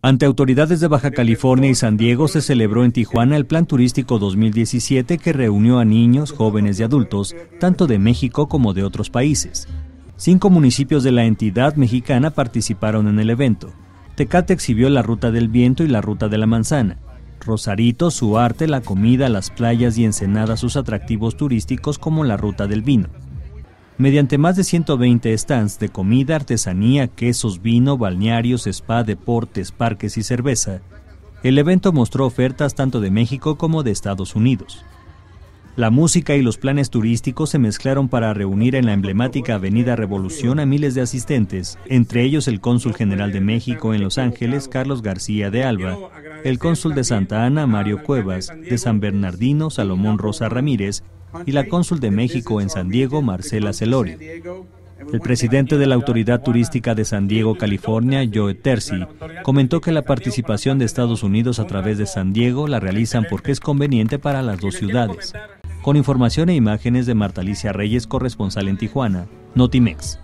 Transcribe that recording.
Ante autoridades de Baja California y San Diego se celebró en Tijuana el Plan Turístico 2017 que reunió a niños, jóvenes y adultos, tanto de México como de otros países. Cinco municipios de la entidad mexicana participaron en el evento. Tecate exhibió la Ruta del Viento y la Ruta de la Manzana. Rosarito, su arte, la comida, las playas y Ensenada sus atractivos turísticos como la Ruta del Vino mediante más de 120 stands de comida, artesanía, quesos, vino, balnearios, spa, deportes, parques y cerveza. El evento mostró ofertas tanto de México como de Estados Unidos. La música y los planes turísticos se mezclaron para reunir en la emblemática Avenida Revolución a miles de asistentes, entre ellos el cónsul general de México en Los Ángeles, Carlos García de Alba, el cónsul de Santa Ana, Mario Cuevas, de San Bernardino, Salomón Rosa Ramírez, y la cónsul de México en San Diego, Marcela Celorio. El presidente de la Autoridad Turística de San Diego, California, Joe Terzi, comentó que la participación de Estados Unidos a través de San Diego la realizan porque es conveniente para las dos ciudades. Con información e imágenes de Marta Alicia Reyes, corresponsal en Tijuana, Notimex.